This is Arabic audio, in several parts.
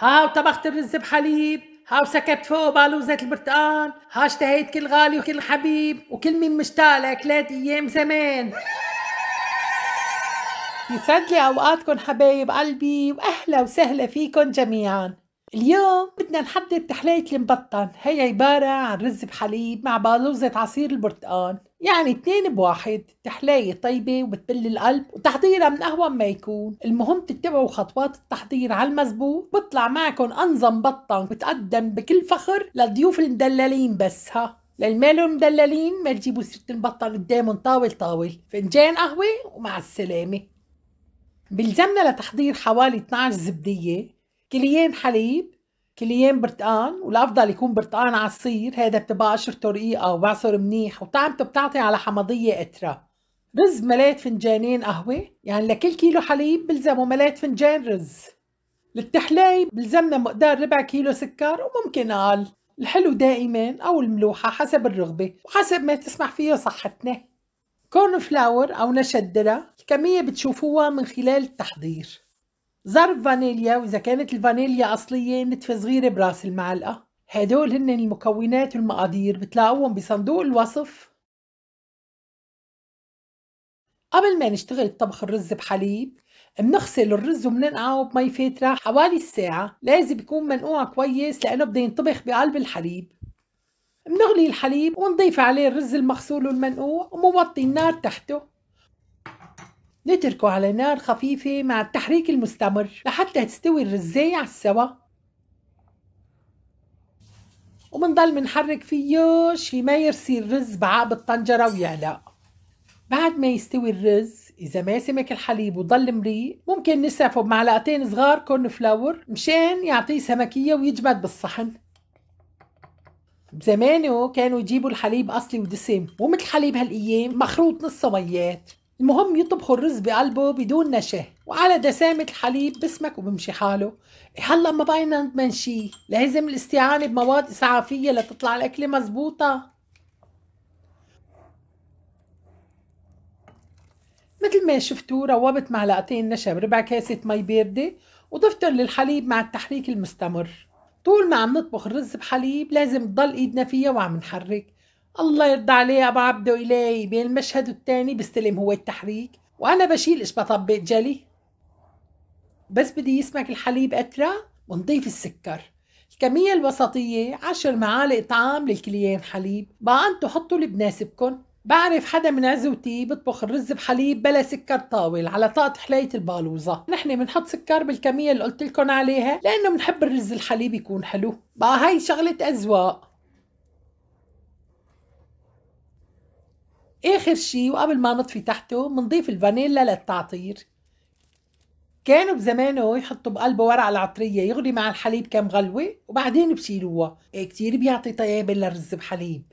هاو طبخت الرز بحليب هاو سكبت فوق بالوزة البرتقال ها اشتهيت كل غالي وكل حبيب وكل مين مشتاق لاكلات ايام زمان يسعد لي اوقاتكم حبايب قلبي واهلا وسهلا فيكم جميعا اليوم بدنا نحضر تحلية المبطن هي عبارة عن رز بحليب مع بالوزة عصير البرتقال يعني اثنين بواحد تحلاية طيبة وبتبل القلب وتحضيرها من أهون ما يكون المهم تتبعوا خطوات التحضير على المزبوط بطلع معكم أنظم بطن بتقدم بكل فخر للضيوف المدللين بس ها للمال المدللين ما تجيبوا ست البطة قدامهم طاول طاول فنجان قهوة ومع السلامة بلزمنا لتحضير حوالي 12 زبدية كليان حليب كليان برتقان والافضل يكون برتقان عصير هيدا بتبقى قشرته رقيقه وبعصر منيح وطعمته بتعطي على حمضيه قترة رز ملات فنجانين قهوه يعني لكل كيلو حليب بلزمه ملات فنجان رز للتحلية بلزمنا مقدار ربع كيلو سكر وممكن اقل الحلو دائما او الملوحه حسب الرغبه وحسب ما تسمح فيه صحتنا كورن فلاور او نشا الدره الكميه بتشوفوها من خلال التحضير ظرف فانيليا وإذا كانت الفانيليا أصلية نتفة صغيرة براس المعلقة هدول هن المكونات والمقادير بتلاقوهم بصندوق الوصف قبل ما نشتغل بطبخ الرز بحليب بنغسل الرز وبننقعه بمي فاترة حوالي الساعة لازم يكون منقوع كويس لأنه بده ينطبخ بقلب الحليب بنغلي الحليب ونضيف عليه الرز المغسول والمنقوع وموطي النار تحته نتركه على نار خفيفة مع التحريك المستمر لحتى تستوي الرزاية على السوا ومنضل منحرك فيه شي ما يرسي الرز بعقب الطنجرة ويعلق بعد ما يستوي الرز إذا ما سمك الحليب وضل مريق ممكن نسرفه بمعلقتين صغار كورن فلاور مشان يعطيه سمكية ويجمد بالصحن بزمانه كانوا يجيبوا الحليب اصلي ودسم ومثل حليب هالايام مخروط نص صبيات المهم يطبخوا الرز بقلبه بدون نشا وعلى دسامة الحليب بسمك وبمشي حاله إيه هلا ما بينا نضمن شي لازم الاستعانة بمواد إسعافية لتطلع الأكلة مزبوطة مثل ما شفتوا روبت معلقتين نشا بربع كاسة مي باردة وضفتن للحليب مع التحريك المستمر طول ما عم نطبخ الرز بحليب لازم تضل ايدنا فيها وعم نحرك الله يرضى عليه ابو عبده الي بين المشهد والتاني بستلم هو التحريك وانا بشيل ايش بطبق جلي بس بدي يسمك الحليب اترى ونضيف السكر الكمية الوسطية عشر معالق طعام للكليين حليب بقى انتو حطوا اللي بناسبكن بعرف حدا من عزوتي بطبخ الرز بحليب بلا سكر طاول على طاقة حلاية البالوزة نحن بنحط سكر بالكمية اللي قلت لكم عليها لأنه بنحب الرز الحليب يكون حلو بقى هاي شغلة أذواق اخر شيء وقبل ما نطفي تحته بنضيف الفانيلا للتعطير كانوا بزمانه يحطوا بقلبه ورق العطرية يغلي مع الحليب كم غلوة وبعدين بشيلوها إيه، كتير بيعطي طيابة للرز بحليب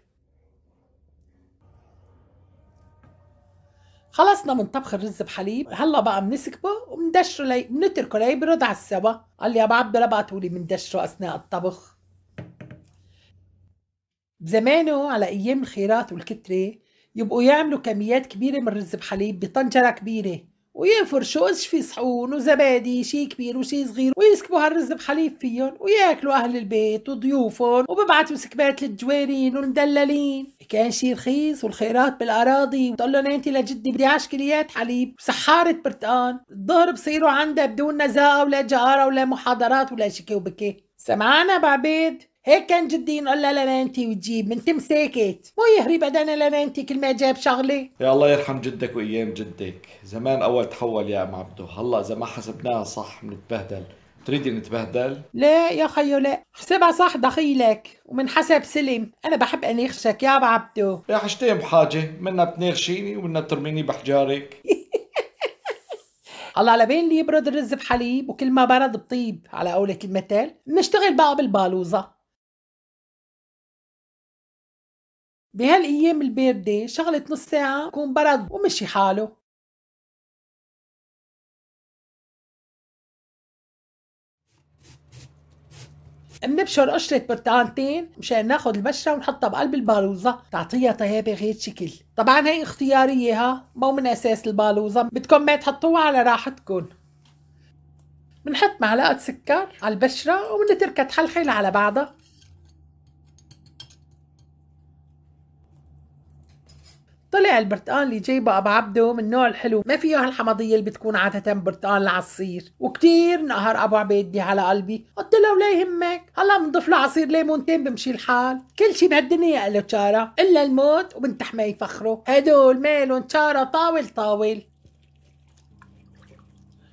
خلصنا من طبخ الرز بحليب هلا بقى بنسكبه وبندشره لي... بنتركه ليبرد على السوا قال لي يا ابو لا بقى لي بندشره اثناء الطبخ بزمانه على ايام الخيرات والكتره يبقوا يعملوا كميات كبيرة من الرز بحليب بطنجرة كبيرة وينفرشوا ايش في صحون وزبادي شيء كبير وشيء صغير ويسكبوا هالرز بحليب فيهم وياكلوا اهل البيت وضيوفهم وببعتوا سكبات للجوارين والمدللين كان شيء رخيص والخيرات بالاراضي بتقول لهم انت لجدي بدي 10 كليات حليب سحارة برتقان الظهر بصيروا عندها بدون نزاهه ولا جاره ولا محاضرات ولا شكي وبكي سمعانا بعبيد هيك كان جدي نقول لها لنانتي وتجيب من تمسكت مو يهري بدنا لنانتي كل ما جاب شغله يا الله يرحم جدك وايام جدك زمان اول تحول يا ام عبدو هلا اذا ما حسبناها صح بنتبهدل تريدي نتبهدل؟ لا يا خيو لا حسبها صح دخيلك ومن حسب سلم انا بحب اناقشك يا ابو عبدو يا حشتين بحاجه منها بتناقشيني ومنها بترميني بحجارك الله على بين اللي يبرد الرز بحليب وكل ما برد بطيب على قولة المثل نشتغل بقى بالبالوزة بهالايام الباردة شغلة نص ساعة كون برد ومشي حاله بنبشر قشرة برتقالتين مشان ناخد البشرة ونحطها بقلب البالوزة تعطيها طيابة غير شكل طبعا هي اختيارية ها مو من اساس البالوزة بدكم ما تحطوها على راحتكم بنحط معلقة سكر على البشرة وبنتركها تحلحل على بعضها طلع البرتقال اللي جايبه ابو عبده من نوع الحلو ما فيه هالحمضيه اللي بتكون عاده برتقال العصير وكتير نقهر ابو عبيدي على قلبي قلت له ولا يهمك هلا بنضيف له عصير ليمونتين بمشي الحال كل شي بهالدنيا قال له تشارة الا الموت وبنت حمي فخره هدول مالن تشارة طاول طاول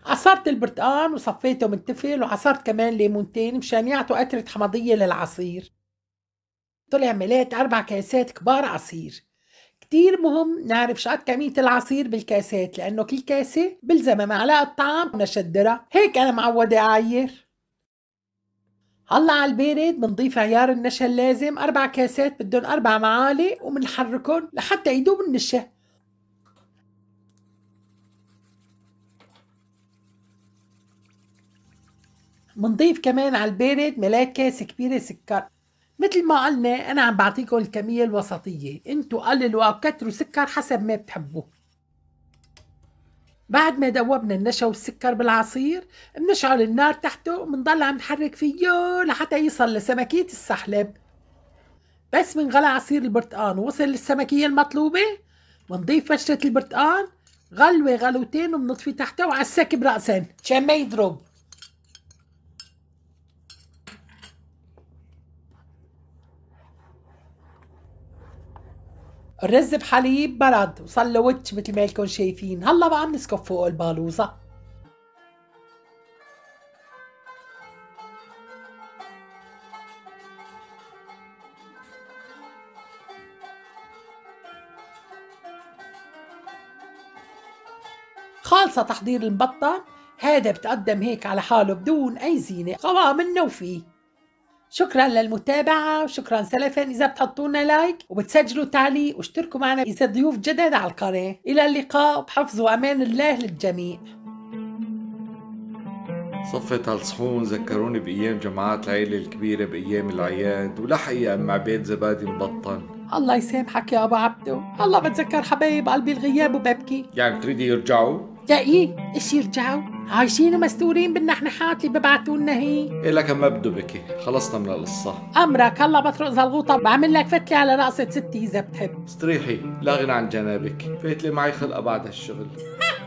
عصرت البرتقال وصفيته من تفل وعصرت كمان ليمونتين مشان يعطوا قطرة حمضية للعصير طلع مليت أربع كاسات كبار عصير كتير مهم نعرف شقد كمية العصير بالكاسات لأنه كل كاسة بلزمها معلقة طعام بدنا نشدرها هيك أنا معودة أعير هلا على البارد بنضيف عيار النشا اللازم أربع كاسات بدهم أربع معالي وبنحركهم لحتى يدوب النشا بنضيف كمان على البارد ملاك كاسة كبيرة سكر مثل ما قلنا انا عم بعطيكم الكميه الوسطيه انتوا قللوا او كتروا سكر حسب ما بتحبوا بعد ما دوبنا النشا والسكر بالعصير بنشعل النار تحته وبنضل عم نحرك فيه لحتى يوصل لسمكية السحلب بس بنغلى عصير البرتقان ووصل للسمكية المطلوبة بنضيف فشلة البرتقان غلوة غلوتين وبنطفي تحته وعساك برأسين عشان ما يضرب الرز بحليب برد وصار له وجه مثل ما لكم شايفين هلا بقى بنسكب فوق البالوزه خالصة تحضير المبطن هذا بتقدم هيك على حاله بدون أي زينة قوام النوفي شكرا للمتابعة وشكرا سلفا إذا بتحطونا لايك وبتسجلوا تعليق واشتركوا معنا إذا ضيوف جدد على القناة إلى اللقاء بحفظ وأمان الله للجميع صفت هالصحون ذكروني بأيام جماعات العيلة الكبيرة بأيام العياد ولحقي أم عبيد زبادي مبطل الله يسامحك يا أبو عبدو الله بتذكر حبايب قلبي الغياب وببكي يعني بتريدي يرجعوا؟ يا إيه؟ إيش يرجعوا؟ عايشين ومستورين بالنحنحات اللي ببعثوا لنا هي إلك ما بده بكي خلصنا من القصة أمرك هلا بطرق زلغوطة بعمل لك فتلة على رقصة ستي إذا بتحب استريحي لا غنى عن جنابك فاتلي معي خلقة بعد هالشغل